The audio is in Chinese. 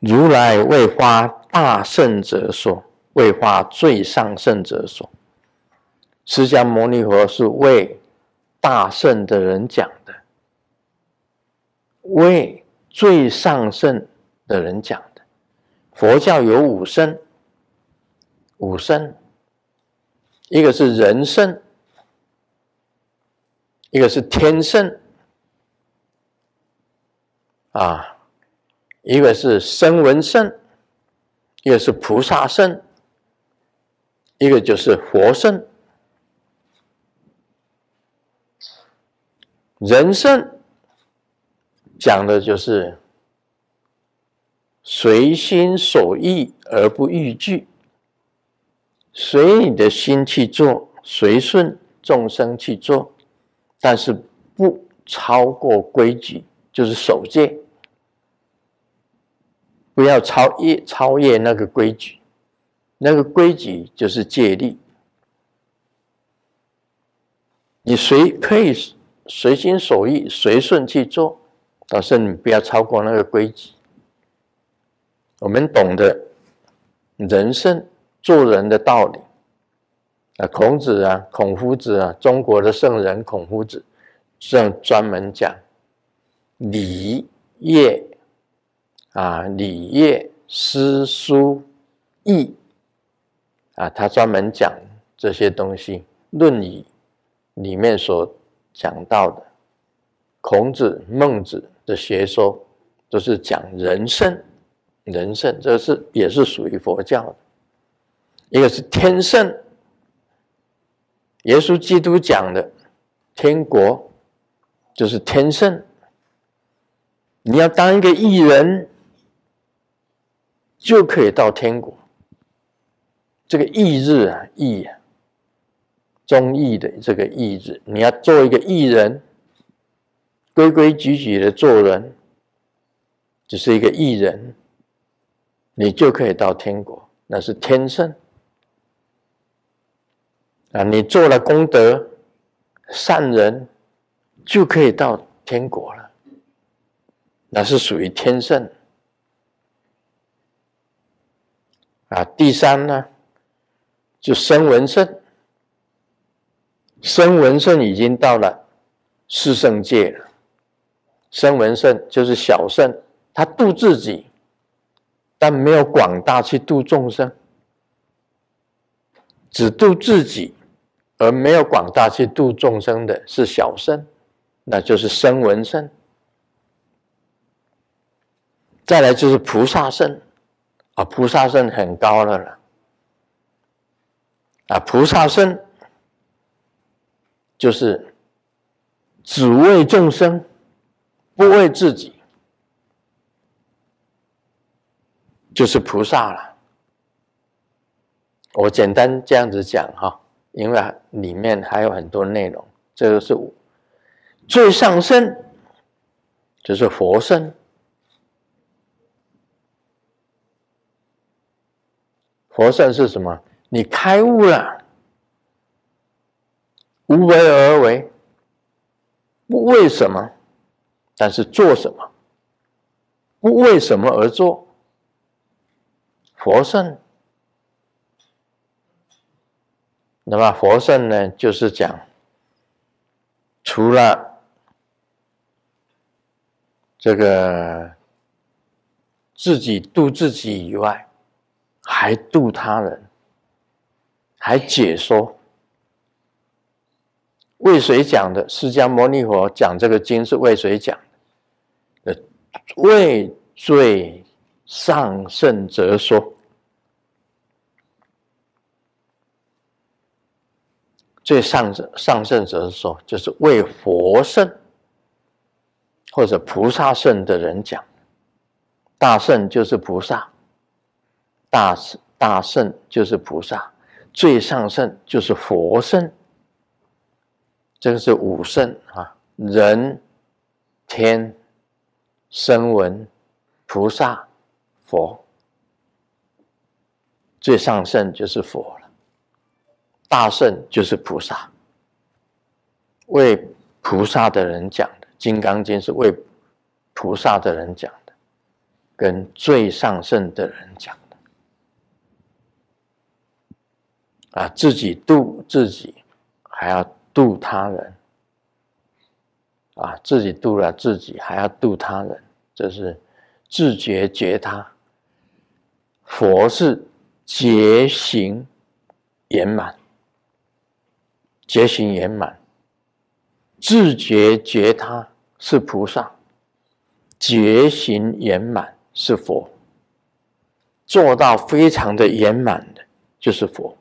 如来为发大圣者说，为发最上圣者说。释迦牟尼佛是为大圣的人讲的，为最上圣的人讲的。佛教有五圣，五圣，一个是人圣，一个是天圣，啊。一个是声闻圣，一个是菩萨圣，一个就是佛圣。人圣讲的就是随心所欲而不逾矩，随你的心去做，随顺众生去做，但是不超过规矩，就是守戒。不要超越超越那个规矩，那个规矩就是戒律。你随可以随心所欲、随顺去做，但是你不要超过那个规矩。我们懂得人生做人的道理啊，孔子啊，孔夫子啊，中国的圣人孔夫子，样专门讲礼乐。啊，礼乐诗书易啊，他专门讲这些东西。《论语》里面所讲到的，孔子、孟子的学说，都是讲人圣。人圣这是也是属于佛教的，一个是天圣。耶稣基督讲的天国，就是天圣。你要当一个艺人。就可以到天国。这个义日啊，义啊，忠义的这个义日，你要做一个义人，规规矩矩的做人，只是一个义人，你就可以到天国，那是天圣啊。你做了功德、善人，就可以到天国了，那是属于天圣。啊，第三呢，就生闻圣，生闻圣已经到了四圣界了。生闻圣就是小圣，他度自己，但没有广大去度众生，只度自己，而没有广大去度众生的是小圣，那就是生闻圣。再来就是菩萨圣。啊，菩萨身很高了了。啊，菩萨身就是只为众生，不为自己，就是菩萨了。我简单这样子讲哈，因为里面还有很多内容。这个是最上身，就是佛身。佛圣是什么？你开悟了，无为而为，不为什么，但是做什么？不为什么而做，佛圣。那么佛圣呢？就是讲，除了这个自己度自己以外。还度他人，还解说。为谁讲的？释迦牟尼佛讲这个经是为谁讲？呃，为最上圣者说。最上上圣者说，就是为佛圣或者菩萨圣的人讲。大圣就是菩萨。大大圣就是菩萨，最上圣就是佛圣。这个是五圣啊：人、天、声闻、菩萨、佛。最上圣就是佛了，大圣就是菩萨。为菩萨的人讲的《金刚经》是为菩萨的人讲的，跟最上圣的人讲。啊，自己度自己，还要度他人。啊，自己度了自己，还要度他人，这是自觉觉他。佛是觉行圆满，觉行圆满，自觉觉他是菩萨，觉行圆满是佛，做到非常的圆满的，就是佛。